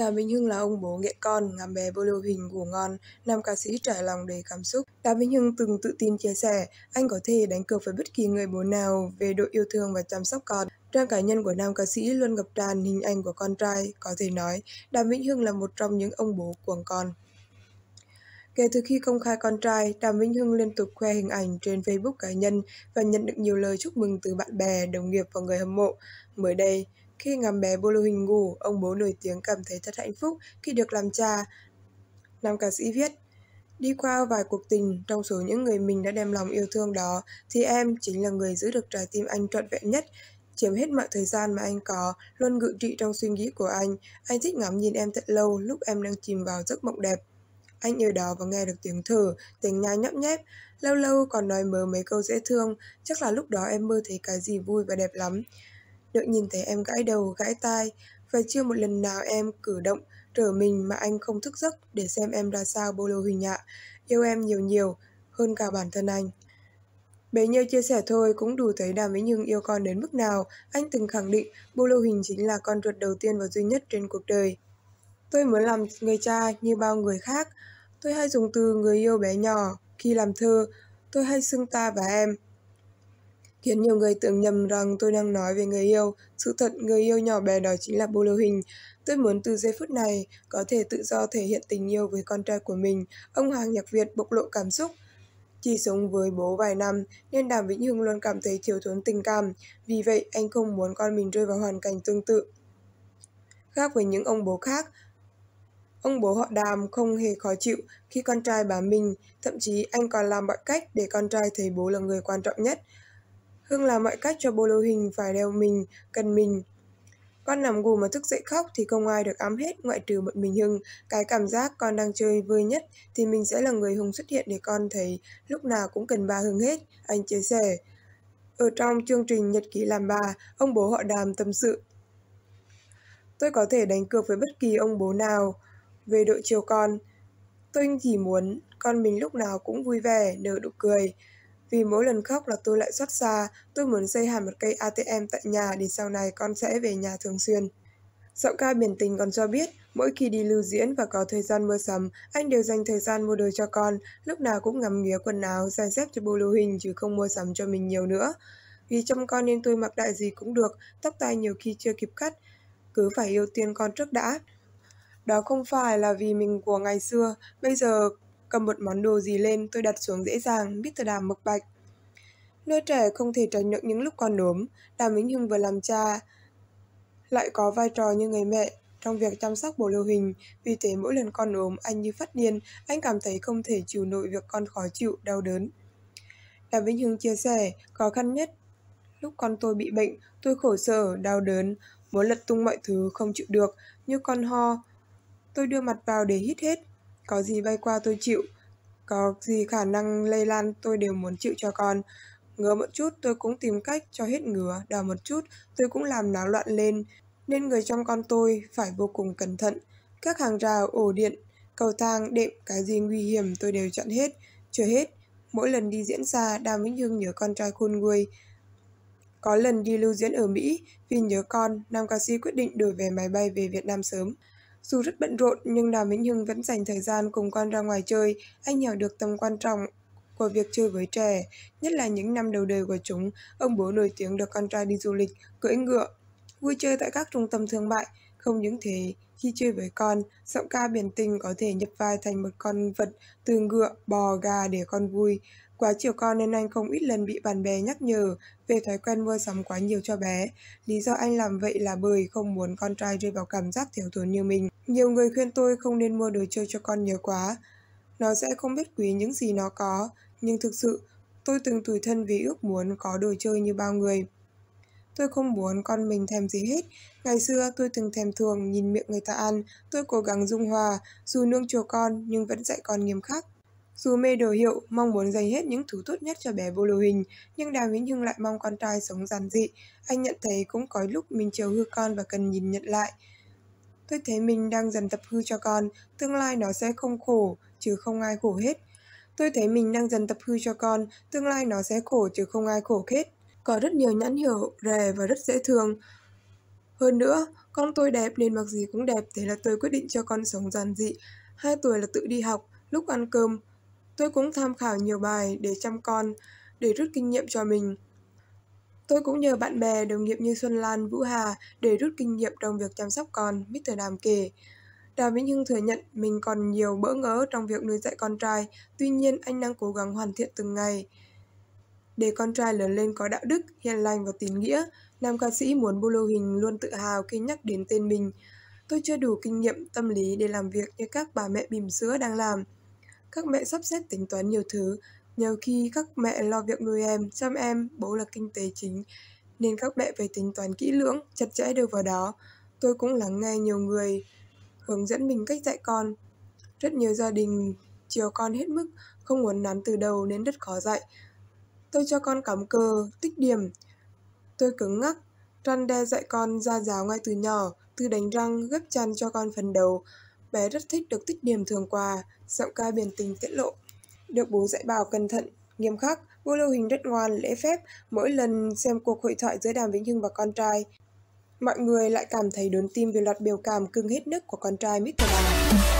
Đàm Vĩnh Hưng là ông bố nghệ con, ngắm bé vô lưu hình ngủ ngon, nam ca sĩ trải lòng đầy cảm xúc. Đàm Vĩnh Hưng từng tự tin chia sẻ, anh có thể đánh cược với bất kỳ người bố nào về độ yêu thương và chăm sóc con. Trang cá nhân của nam ca sĩ luôn ngập tràn hình ảnh của con trai, có thể nói Đàm Vĩnh Hưng là một trong những ông bố cuồng con. Kể từ khi công khai con trai, Đàm Vĩnh Hưng liên tục khoe hình ảnh trên Facebook cá nhân và nhận được nhiều lời chúc mừng từ bạn bè, đồng nghiệp và người hâm mộ. Mới đây, khi ngắm bé Bolo Hình ngủ, ông bố nổi tiếng cảm thấy thật hạnh phúc khi được làm cha. Nam ca sĩ viết, Đi qua vài cuộc tình, trong số những người mình đã đem lòng yêu thương đó, thì em chính là người giữ được trái tim anh trọn vẹn nhất, chiếm hết mọi thời gian mà anh có, luôn ngự trị trong suy nghĩ của anh. Anh thích ngắm nhìn em thật lâu lúc em đang chìm vào giấc mộng đẹp. Anh yêu đó và nghe được tiếng thở, tiếng nhai nhấp nhép, lâu lâu còn nói mớ mấy câu dễ thương, chắc là lúc đó em mơ thấy cái gì vui và đẹp lắm. Đợi nhìn thấy em gãi đầu, gãi tai, và chưa một lần nào em cử động, trở mình mà anh không thức giấc để xem em ra sao bolo hình ạ. Yêu em nhiều nhiều, hơn cả bản thân anh. Bấy nhiêu chia sẻ thôi cũng đủ thấy Đàm Vĩnh nhưng yêu con đến mức nào. Anh từng khẳng định Bolo Hình chính là con ruột đầu tiên và duy nhất trên cuộc đời. Tôi muốn làm người cha như bao người khác. Tôi hay dùng từ người yêu bé nhỏ. Khi làm thơ, tôi hay xưng ta và em khiến nhiều người tưởng nhầm rằng tôi đang nói về người yêu. Sự thật, người yêu nhỏ bé đó chính là bô lưu hình. Tôi muốn từ giây phút này có thể tự do thể hiện tình yêu với con trai của mình. Ông Hoàng Nhạc Việt bộc lộ cảm xúc. Chỉ sống với bố vài năm nên Đàm Vĩnh Hưng luôn cảm thấy thiếu thốn tình cảm. Vì vậy, anh không muốn con mình rơi vào hoàn cảnh tương tự. Khác với những ông bố khác, Ông bố họ Đàm không hề khó chịu khi con trai bà mình, thậm chí anh còn làm mọi cách để con trai thấy bố là người quan trọng nhất hưng làm mọi cách cho Bolo Hình phải đeo mình, cần mình. Con nằm ngủ mà thức dậy khóc thì không ai được ám hết ngoại trừ một mình Hưng. Cái cảm giác con đang chơi vui nhất thì mình sẽ là người Hùng xuất hiện để con thấy lúc nào cũng cần bà Hưng hết, anh chia sẻ. Ở trong chương trình Nhật ký làm bà, ông bố họ đàm tâm sự. Tôi có thể đánh cược với bất kỳ ông bố nào về đội chiều con. Tôi chỉ muốn con mình lúc nào cũng vui vẻ, nở nụ cười. Vì mỗi lần khóc là tôi lại xót xa, tôi muốn xây hẳn một cây ATM tại nhà để sau này con sẽ về nhà thường xuyên. Giọng ca biển tình còn cho biết, mỗi khi đi lưu diễn và có thời gian mua sắm, anh đều dành thời gian mua đồ cho con, lúc nào cũng ngắm nghía quần áo, dàn xếp cho bộ lưu hình chứ không mua sắm cho mình nhiều nữa. Vì chăm con nên tôi mặc đại gì cũng được, tóc tai nhiều khi chưa kịp cắt, cứ phải ưu tiên con trước đã. Đó không phải là vì mình của ngày xưa, bây giờ cầm một món đồ gì lên tôi đặt xuống dễ dàng, biết từ đàm mực bạch. Nơi trẻ không thể trải được những lúc còn ốm, Đàm Vĩnh Hưng vừa làm cha, lại có vai trò như người mẹ trong việc chăm sóc bộ lưu hình, vì thế mỗi lần con ốm anh như phát điên, anh cảm thấy không thể chịu nổi việc con khó chịu, đau đớn. Đàm Vĩnh Hưng chia sẻ, khó khăn nhất lúc con tôi bị bệnh, tôi khổ sở, đau đớn, muốn lật tung mọi thứ không chịu được, như con ho. Tôi đưa mặt vào để hít hết, có gì bay qua tôi chịu, có gì khả năng lây lan tôi đều muốn chịu cho con. Ngứa một chút tôi cũng tìm cách cho hết ngứa, đau một chút tôi cũng làm náo loạn lên, nên người trong con tôi phải vô cùng cẩn thận. Các hàng rào, ổ điện, cầu thang, đệm, cái gì nguy hiểm tôi đều chặn hết, chưa hết. Mỗi lần đi diễn xa, Đàm Vĩnh Hưng nhớ con trai khôn nguôi. Có lần đi lưu diễn ở Mỹ, vì nhớ con, nam ca sĩ quyết định đổi về máy bay về Việt Nam sớm. Dù rất bận rộn nhưng Đàm Vĩnh Hưng vẫn dành thời gian cùng con ra ngoài chơi, anh hiểu được tầm quan trọng của việc chơi với trẻ, nhất là những năm đầu đời của chúng, ông bố nổi tiếng được con trai đi du lịch, cưỡi ngựa, vui chơi tại các trung tâm thương mại. Không những thế, khi chơi với con, giọng ca biển tình có thể nhập vai thành một con vật từ ngựa, bò, gà để con vui. Quá chiều con nên anh không ít lần bị bạn bè nhắc nhở về thói quen mua sắm quá nhiều cho bé. Lý do anh làm vậy là bởi không muốn con trai rơi vào cảm giác thiếu thốn như mình. Nhiều người khuyên tôi không nên mua đồ chơi cho con nhiều quá. Nó sẽ không biết quý những gì nó có. Nhưng thực sự, tôi từng tủi thân vì ước muốn có đồ chơi như bao người. Tôi không muốn con mình thèm gì hết. Ngày xưa tôi từng thèm thường nhìn miệng người ta ăn. Tôi cố gắng dung hòa, dù nương chiều con nhưng vẫn dạy con nghiêm khắc. Dù mê đồ hiệu, mong muốn dành hết những thứ tốt nhất cho bé vô lưu hình, nhưng Đàm Vĩnh Hưng lại mong con trai sống giản dị. Anh nhận thấy cũng có lúc mình chiều hư con và cần nhìn nhận lại. Tôi thấy mình đang dần tập hư cho con, tương lai nó sẽ không khổ, chứ không ai khổ hết. Tôi thấy mình đang dần tập hư cho con, tương lai nó sẽ khổ chứ không ai khổ hết. Có rất nhiều nhãn hiệu rè và rất dễ thương. Hơn nữa, con tôi đẹp nên mặc gì cũng đẹp, thế là tôi quyết định cho con sống giản dị. Hai tuổi là tự đi học, lúc ăn cơm, Tôi cũng tham khảo nhiều bài để chăm con, để rút kinh nghiệm cho mình. Tôi cũng nhờ bạn bè, đồng nghiệp như Xuân Lan, Vũ Hà để rút kinh nghiệm trong việc chăm sóc con, Mr. Đàm kể. Đàm Vĩnh Hưng thừa nhận mình còn nhiều bỡ ngỡ trong việc nuôi dạy con trai, tuy nhiên anh đang cố gắng hoàn thiện từng ngày. Để con trai lớn lên có đạo đức, hiền lành và tín nghĩa, nam ca sĩ muốn Bô Lô Hình luôn tự hào khi nhắc đến tên mình. Tôi chưa đủ kinh nghiệm tâm lý để làm việc như các bà mẹ bìm sữa đang làm, các mẹ sắp xếp tính toán nhiều thứ, nhiều khi các mẹ lo việc nuôi em, chăm em, bố là kinh tế chính, nên các mẹ phải tính toán kỹ lưỡng, chặt chẽ đều vào đó. Tôi cũng lắng nghe nhiều người hướng dẫn mình cách dạy con. Rất nhiều gia đình chiều con hết mức, không muốn nắn từ đầu nên rất khó dạy. Tôi cho con cắm cờ, tích điểm. Tôi cứng ngắc, răn đe dạy con ra giáo ngay từ nhỏ, từ đánh răng, gấp chăn cho con phần đầu, bé rất thích được tích điểm thường quà, giọng ca biển tình tiết lộ. Được bố dạy bảo cẩn thận, nghiêm khắc, vua lưu hình rất ngoan, lễ phép, mỗi lần xem cuộc hội thoại giữa Đàm Vĩnh Hưng và con trai. Mọi người lại cảm thấy đốn tim vì loạt biểu cảm cưng hết nức của con trai Mr. Đàm.